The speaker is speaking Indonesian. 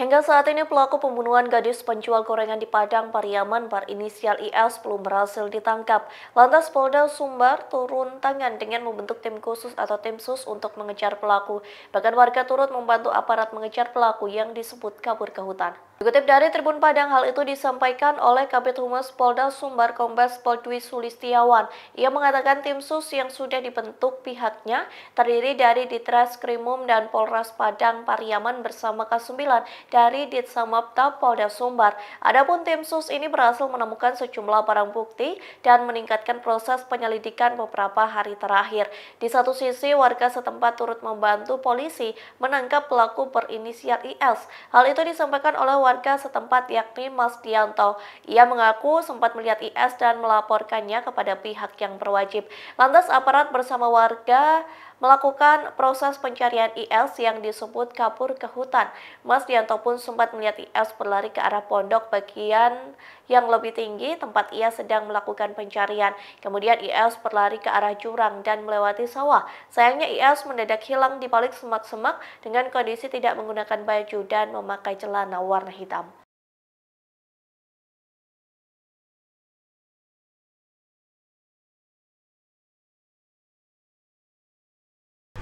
Hingga saat ini pelaku pembunuhan gadis penjual gorengan di Padang, Pariaman berinisial IS belum berhasil ditangkap. Lantas Polda Sumbar turun tangan dengan membentuk tim khusus atau tim sus untuk mengejar pelaku. Bahkan warga turut membantu aparat mengejar pelaku yang disebut kabur ke hutan. Dikutip dari Tribun Padang, hal itu disampaikan oleh Kabit Humas Polda Sumbar Kombes Pol Dwi Sulistiawan. Ia mengatakan tim sus yang sudah dibentuk pihaknya terdiri dari Krimum dan Polres Padang Pariaman bersama K9 dari Ditsamapta Polda Sumbar. Adapun tim sus ini berhasil menemukan sejumlah barang bukti dan meningkatkan proses penyelidikan beberapa hari terakhir. Di satu sisi, warga setempat turut membantu polisi menangkap pelaku berinisial IS. Hal itu disampaikan oleh warga setempat yakni Mas Dianto. Ia mengaku sempat melihat IS dan melaporkannya kepada pihak yang berwajib. Lantas aparat bersama warga melakukan proses pencarian IS yang disebut kapur ke hutan. Mas Dianto pun sempat melihat IS berlari ke arah pondok bagian yang lebih tinggi tempat ia sedang melakukan pencarian. Kemudian IS berlari ke arah jurang dan melewati sawah. Sayangnya IS mendadak hilang di balik semak-semak dengan kondisi tidak menggunakan baju dan memakai celana warna hitam.